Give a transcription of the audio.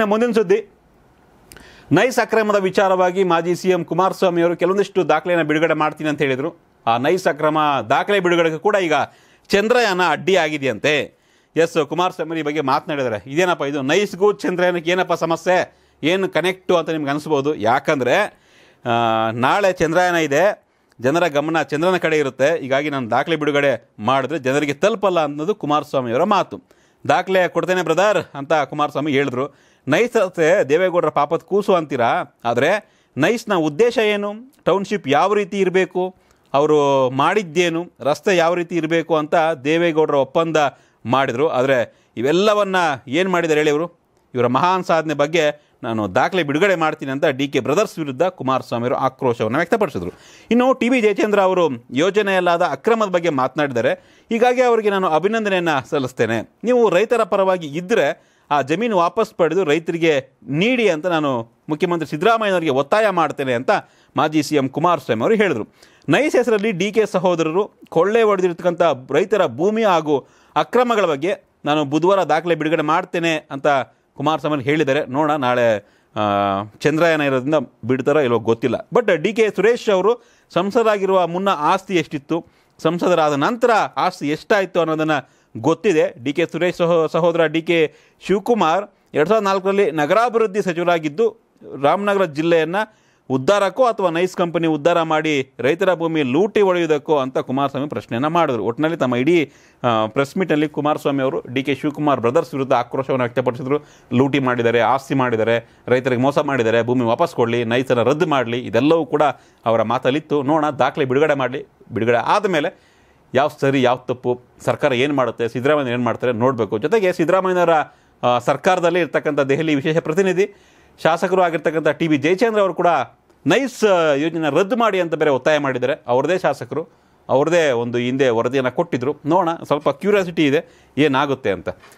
ಇನ್ನು ಮುಂದಿನ ಸುದ್ದಿ ನೈಸ್ ಅಕ್ರಮದ ವಿಚಾರವಾಗಿ ಮಾಜಿ ಸಿ ಎಂ ಕುಮಾರಸ್ವಾಮಿ ಅವರು ಕೆಲವೊಂದಿಷ್ಟು ದಾಖಲೆಯನ್ನು ಬಿಡುಗಡೆ ಮಾಡ್ತೀನಿ ಅಂತ ಹೇಳಿದರು ಆ ನೈಸ್ ಅಕ್ರಮ ದಾಖಲೆ ಬಿಡುಗಡೆಗೆ ಕೂಡ ಈಗ ಚಂದ್ರಯಾನ ಅಡ್ಡಿ ಆಗಿದೆಯಂತೆ ಎಸ್ ಕುಮಾರಸ್ವಾಮಿ ಈ ಬಗ್ಗೆ ಮಾತನಾಡಿದರೆ ಇದೇನಪ್ಪ ಇದು ನೈಸ್ಗೂ ಚಂದ್ರಯಾನಕ್ಕೆ ಏನಪ್ಪ ಸಮಸ್ಯೆ ಏನು ಕನೆಕ್ಟು ಅಂತ ನಿಮ್ಗೆ ಅನಿಸ್ಬೋದು ಯಾಕಂದರೆ ನಾಳೆ ಚಂದ್ರಯಾನ ಇದೆ ಜನರ ಗಮನ ಚಂದ್ರನ ಕಡೆ ಇರುತ್ತೆ ಹೀಗಾಗಿ ನಾನು ದಾಖಲೆ ಬಿಡುಗಡೆ ಮಾಡಿದ್ರೆ ಜನರಿಗೆ ತಲುಪಲ್ಲ ಅನ್ನೋದು ಕುಮಾರಸ್ವಾಮಿಯವರ ಮಾತು ದಾಖಲೆ ಕೊಡ್ತೇನೆ ಬ್ರದರ್ ಅಂತ ಕುಮಾರಸ್ವಾಮಿ ಹೇಳಿದ್ರು ನೈಸ್ ಅಂತೆ ದೇವೇಗೌಡರ ಪಾಪದ ಕೂಸು ಅಂತೀರಾ ಆದರೆ ನೈಸ್ನ ಉದ್ದೇಶ ಏನು ಟೌನ್ಶಿಪ್ ಯಾವ ರೀತಿ ಇರಬೇಕು ಅವರು ಮಾಡಿದ್ದೇನು ರಸ್ತೆ ಯಾವ ರೀತಿ ಇರಬೇಕು ಅಂತ ದೇವೇಗೌಡರ ಒಪ್ಪಂದ ಮಾಡಿದರು ಆದರೆ ಇವೆಲ್ಲವನ್ನು ಏನು ಮಾಡಿದ್ದಾರೆ ಹೇಳಿ ಇವರು ಇವರ ಮಹಾನ್ ಸಾಧನೆ ಬಗ್ಗೆ ನಾನು ದಾಖಲೆ ಬಿಡುಗಡೆ ಮಾಡ್ತೀನಿ ಅಂತ ಡಿ ಕೆ ಬ್ರದರ್ಸ್ ವಿರುದ್ಧ ಕುಮಾರಸ್ವಾಮಿ ಅವರು ಆಕ್ರೋಶವನ್ನು ವ್ಯಕ್ತಪಡಿಸಿದರು ಇನ್ನು ಟಿ ಬಿ ಜಯಚಂದ್ರ ಅವರು ಯೋಜನೆಯಲ್ಲಾದ ಅಕ್ರಮದ ಬಗ್ಗೆ ಮಾತನಾಡಿದ್ದಾರೆ ಹೀಗಾಗಿ ಅವರಿಗೆ ನಾನು ಅಭಿನಂದನೆಯನ್ನು ಸಲ್ಲಿಸ್ತೇನೆ ನೀವು ರೈತರ ಪರವಾಗಿ ಇದ್ದರೆ ಆ ಜಮೀನು ವಾಪಸ್ ಪಡೆದು ರೈತರಿಗೆ ನೀಡಿ ಅಂತ ನಾನು ಮುಖ್ಯಮಂತ್ರಿ ಸಿದ್ದರಾಮಯ್ಯನವರಿಗೆ ಒತ್ತಾಯ ಮಾಡ್ತೇನೆ ಅಂತ ಮಾಜಿ ಸಿ ಎಂ ಕುಮಾರಸ್ವಾಮಿ ಅವರು ಹೇಳಿದರು ನೈಸ್ ಹೆಸರಲ್ಲಿ ಡಿ ಕೆ ಸಹೋದರರು ಕೊಳ್ಳೆ ಹೊಡೆದಿರ್ತಕ್ಕಂಥ ರೈತರ ಭೂಮಿ ಹಾಗೂ ಅಕ್ರಮಗಳ ಬಗ್ಗೆ ನಾನು ಬುಧವಾರ ದಾಖಲೆ ಬಿಡುಗಡೆ ಮಾಡ್ತೇನೆ ಅಂತ ಕುಮಾರಸ್ವಾಮಿ ಹೇಳಿದ್ದಾರೆ ನೋಡ ನಾಳೆ ಚಂದ್ರಯಾನ ಇರೋದ್ರಿಂದ ಬಿಡ್ತಾರೋ ಇಲ್ವೋ ಗೊತ್ತಿಲ್ಲ ಬಟ್ ಡಿ ಕೆ ಸುರೇಶ್ ಅವರು ಸಂಸದರಾಗಿರುವ ಮುನ್ನ ಆಸ್ತಿ ಎಷ್ಟಿತ್ತು ಸಂಸದರಾದ ನಂತರ ಆಸ್ತಿ ಎಷ್ಟಾಯಿತು ಅನ್ನೋದನ್ನು ಗೊತ್ತಿದೆ ಡಿ ಕೆ ಸುರೇಶ್ ಸಹ ಸಹೋದರ ಡಿ ಕೆ ಶಿವಕುಮಾರ್ ಎರಡು ಸಾವಿರದ ನಾಲ್ಕರಲ್ಲಿ ನಗರಾಭಿವೃದ್ಧಿ ಸಚಿವರಾಗಿದ್ದು ರಾಮನಗರ ಜಿಲ್ಲೆಯನ್ನು ಉದ್ಧಾರಕ್ಕೋ ಅಥವಾ ನೈಸ್ ಕಂಪನಿ ಉದ್ಧಾರ ಮಾಡಿ ರೈತರ ಭೂಮಿ ಲೂಟಿ ಒಡೆಯುವುದಕ್ಕೋ ಅಂತ ಕುಮಾರಸ್ವಾಮಿ ಪ್ರಶ್ನೆಯನ್ನು ಮಾಡಿದರು ಒಟ್ಟಿನಲ್ಲಿ ತಮ್ಮ ಇಡೀ ಪ್ರೆಸ್ ಮೀಟಲ್ಲಿ ಕುಮಾರಸ್ವಾಮಿ ಅವರು ಡಿ ಕೆ ಶಿವಕುಮಾರ್ ಬ್ರದರ್ಸ್ ವಿರುದ್ಧ ಆಕ್ರೋಶವನ್ನು ವ್ಯಕ್ತಪಡಿಸಿದ್ರು ಲೂಟಿ ಮಾಡಿದ್ದಾರೆ ಆಸ್ತಿ ಮಾಡಿದ್ದಾರೆ ರೈತರಿಗೆ ಮೋಸ ಮಾಡಿದ್ದಾರೆ ಭೂಮಿ ವಾಪಸ್ ಕೊಡಲಿ ನೈಸನ್ನು ರದ್ದು ಮಾಡಲಿ ಇದೆಲ್ಲವೂ ಕೂಡ ಅವರ ಮಾತಲ್ಲಿತ್ತು ನೋಡೋಣ ದಾಖಲೆ ಬಿಡುಗಡೆ ಮಾಡಲಿ ಬಿಡುಗಡೆ ಆದಮೇಲೆ ಯಾವ ಸರಿ ಯಾವ ತಪ್ಪು ಸರ್ಕಾರ ಏನು ಮಾಡುತ್ತೆ ಸಿದ್ದರಾಮಯ್ಯ ಏನು ಮಾಡ್ತಾರೆ ನೋಡಬೇಕು ಜೊತೆಗೆ ಸಿದ್ದರಾಮಯ್ಯನವರ ಸರ್ಕಾರದಲ್ಲಿ ಇರ್ತಕ್ಕಂಥ ದೆಹಲಿ ವಿಶೇಷ ಪ್ರತಿನಿಧಿ ಶಾಸಕರು ಆಗಿರ್ತಕ್ಕಂಥ ಟಿ ವಿ ಜಯಚಂದ್ರ ಅವರು ಕೂಡ ನೈಸ್ ಯೋಜನೆ ರದ್ದು ಮಾಡಿ ಅಂತ ಬೇರೆ ಒತ್ತಾಯ ಮಾಡಿದ್ದಾರೆ ಅವ್ರದೇ ಶಾಸಕರು ಅವ್ರದೇ ಒಂದು ಹಿಂದೆ ವರದಿಯನ್ನು ಕೊಟ್ಟಿದ್ದರು ನೋಡೋಣ ಸ್ವಲ್ಪ ಕ್ಯೂರಿಯಾಸಿಟಿ ಇದೆ ಏನಾಗುತ್ತೆ ಅಂತ